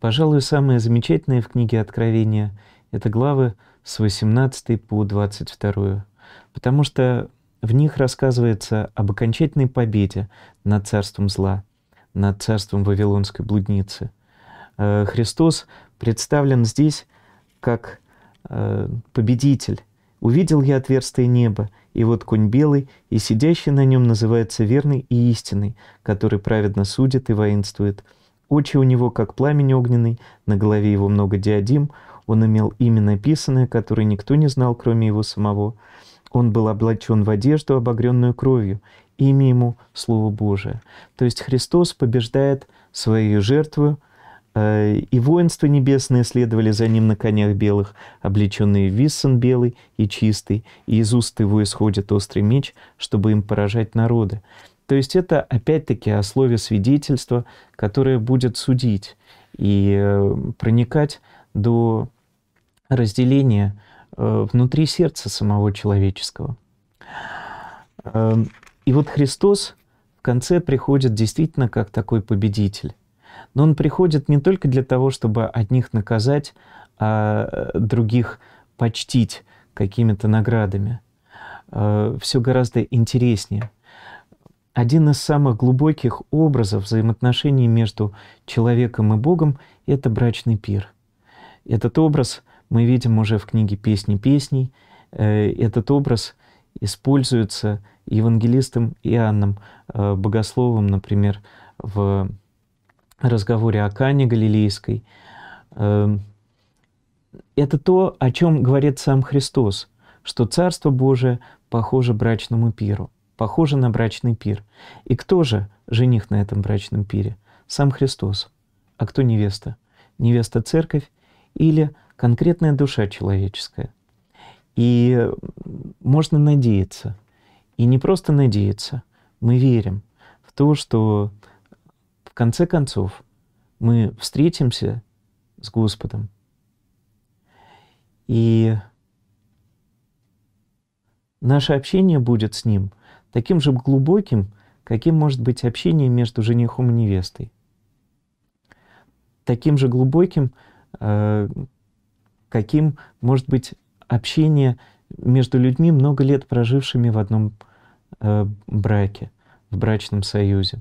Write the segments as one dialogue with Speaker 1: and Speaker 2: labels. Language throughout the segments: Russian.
Speaker 1: Пожалуй, самое замечательное в книге Откровения — это главы с 18 по 22, потому что в них рассказывается об окончательной победе над царством зла, над царством вавилонской блудницы. Э, Христос представлен здесь как э, победитель. «Увидел я отверстие неба, и вот конь белый, и сидящий на нем называется верный и истинный, который праведно судит и воинствует». Очи у него, как пламень огненный, на голове его много диадим, он имел имя написанное, которое никто не знал, кроме его самого. Он был облачен в одежду, обогренную кровью, имя ему — Слово Божие. То есть Христос побеждает свою жертву, э, и воинства небесные следовали за ним на конях белых, облеченные в виссон белый и чистый, и из уст его исходит острый меч, чтобы им поражать народы. То есть это опять-таки о слове свидетельства, которое будет судить и э, проникать до разделения э, внутри сердца самого человеческого. Эм, и вот Христос в конце приходит действительно как такой победитель. Но он приходит не только для того, чтобы одних наказать, а э, других почтить какими-то наградами. Все гораздо интереснее. Один из самых глубоких образов взаимоотношений между человеком и Богом – это брачный пир. Этот образ мы видим уже в книге «Песни песней». Э, этот образ используется евангелистом Иоанном э, Богословом, например, в разговоре о Кане Галилейской. Э, это то, о чем говорит сам Христос, что Царство Божие похоже брачному пиру похоже на брачный пир. И кто же жених на этом брачном пире? Сам Христос. А кто невеста? Невеста церковь или конкретная душа человеческая. И можно надеяться. И не просто надеяться. Мы верим в то, что в конце концов мы встретимся с Господом. И наше общение будет с Ним – таким же глубоким, каким может быть общение между женихом и невестой. Таким же глубоким, э, каким может быть общение между людьми, много лет прожившими в одном э, браке, в брачном союзе.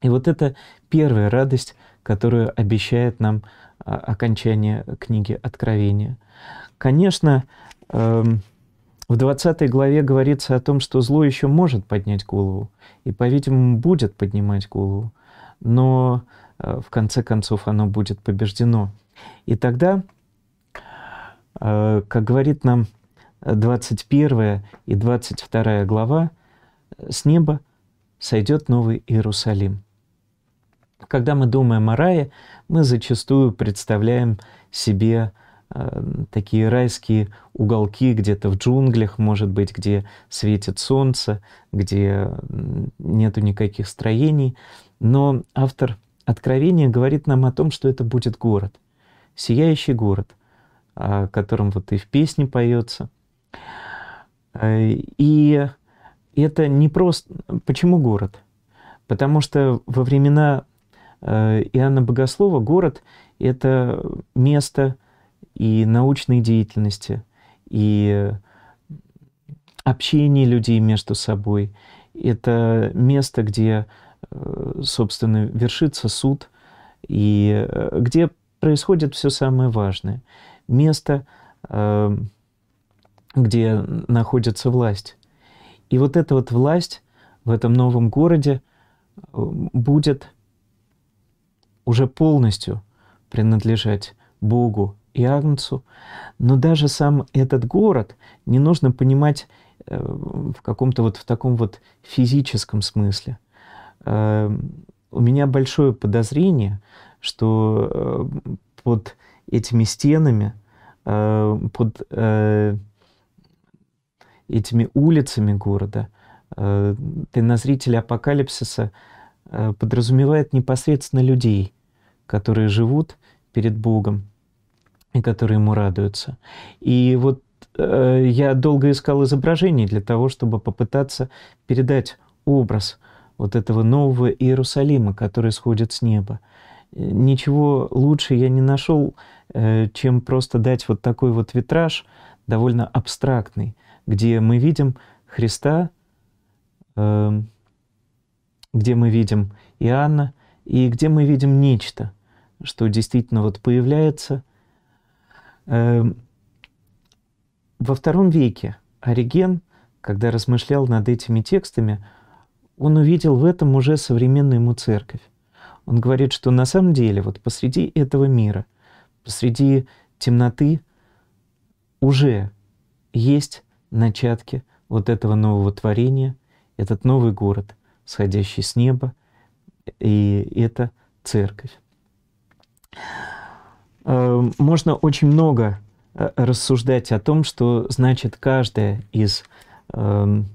Speaker 1: И вот это первая радость, которую обещает нам э, окончание книги Откровения. Конечно, эм, в 20 главе говорится о том, что зло еще может поднять голову, и, по-видимому, будет поднимать голову, но э, в конце концов оно будет побеждено. И тогда, э, как говорит нам 21 и 22 глава, с неба сойдет новый Иерусалим. Когда мы думаем о рае, мы зачастую представляем себе Э, такие райские уголки где-то в джунглях, может быть, где светит солнце, где нету никаких строений. Но автор Откровения говорит нам о том, что это будет город, сияющий город, о котором вот и в песне поется. Э, и это не просто... Почему город? Потому что во времена э, Иоанна Богослова город — это место, и научной деятельности, и общении людей между собой. Это место, где, э, собственно, вершится суд и э, где происходит все самое важное. Место, э, где находится власть. И вот эта вот власть в этом новом городе будет уже полностью принадлежать Богу, Иагнцу. Но даже сам этот город не нужно понимать э, в каком-то вот в таком вот физическом смысле. Э, у меня большое подозрение, что э, под этими стенами, под этими улицами города ты кинозритель апокалипсиса подразумевает непосредственно людей, которые живут перед Богом, и которые ему радуются. И вот э, я долго искал изображений для того, чтобы попытаться передать образ вот этого нового Иерусалима, который сходит с неба. Э, ничего лучше я не нашел, э, чем просто дать вот такой вот витраж, довольно абстрактный, где мы видим Христа, э, где мы видим Иоанна, и где мы видим нечто, что действительно вот появляется Эм, во втором веке Ориген, когда размышлял над этими текстами, он увидел в этом уже современную ему церковь. Он говорит, что на самом деле вот посреди этого мира, посреди темноты уже есть начатки вот этого нового творения, этот новый город, сходящий с неба, и это церковь. Эм, можно очень много э, рассуждать о том, что значит каждая из эм,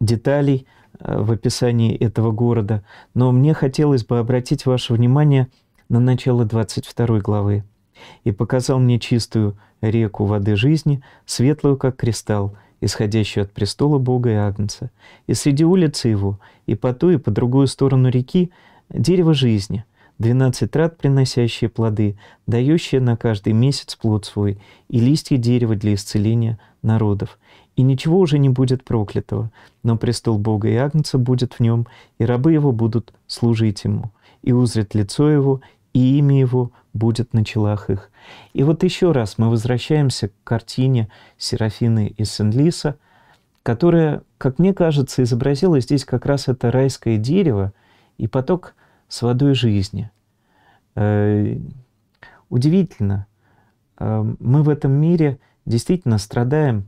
Speaker 1: деталей э, в описании этого города, но мне хотелось бы обратить ваше внимание на начало 22 главы. «И показал мне чистую реку воды жизни, светлую, как кристалл, исходящую от престола Бога и Агнца, и среди улицы его, и по ту, и по другую сторону реки дерево жизни, 12 трат, приносящие плоды, дающие на каждый месяц плод свой, и листья дерева для исцеления народов. И ничего уже не будет проклятого, но престол Бога и Агнца будет в нем, и рабы его будут служить ему, и узрит лицо его, и имя его будет на челах их. И вот еще раз мы возвращаемся к картине Серафины из Сен-Лиса, которая, как мне кажется, изобразила здесь как раз это райское дерево и поток – с водой жизни. Э, удивительно, э, мы в этом мире действительно страдаем,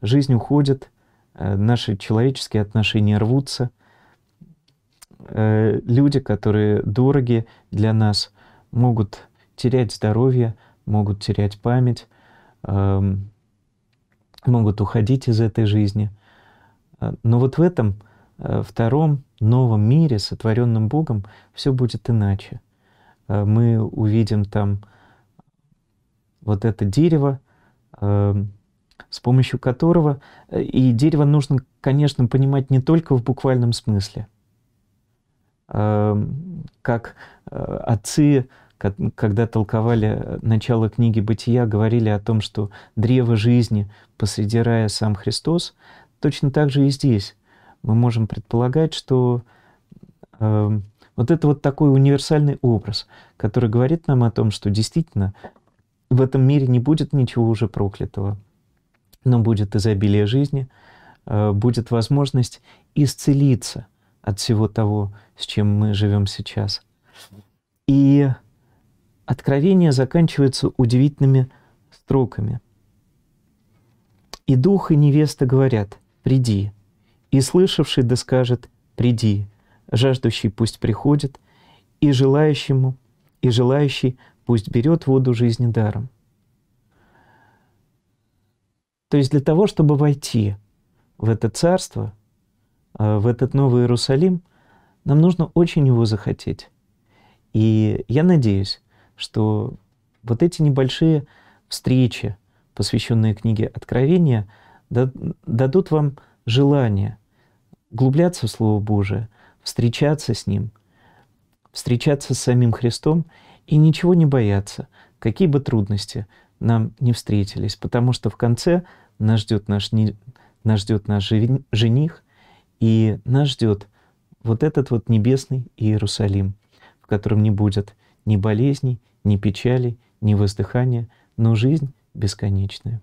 Speaker 1: жизнь уходит, э, наши человеческие отношения рвутся. Люди, которые дороги для нас, могут терять здоровье, могут терять память, эм, могут уходить из этой жизни. Но вот в этом втором новом мире, сотворенном Богом, все будет иначе. Э, мы увидим там вот это дерево, эм, с помощью которого... Э, и дерево нужно, конечно, понимать не только в буквальном смысле. Эм, как э, отцы, когда толковали начало книги «Бытия», говорили о том, что древо жизни посреди рая сам Христос, точно так же и здесь мы можем предполагать, что э, вот это вот такой универсальный образ, который говорит нам о том, что действительно в этом мире не будет ничего уже проклятого, но будет изобилие жизни, э, будет возможность исцелиться от всего того, с чем мы живем сейчас. И откровение заканчивается удивительными строками. «И дух, и невеста говорят, приди, и слышавший да скажет «приди», жаждущий пусть приходит, и желающему, и желающий пусть берет воду жизни даром. То есть для того, чтобы войти в это царство, э, в этот Новый Иерусалим, нам нужно очень его захотеть. И я надеюсь, что вот эти небольшие встречи, посвященные книге Откровения, дадут вам желание – углубляться в Слово Божие, встречаться с Ним, встречаться с самим Христом и ничего не бояться, какие бы трудности нам не встретились, потому что в конце нас ждет наш, не, нас ждет наш жених, и нас ждет вот этот вот небесный Иерусалим, в котором не будет ни болезней, ни печали, ни воздыхания, но жизнь бесконечная.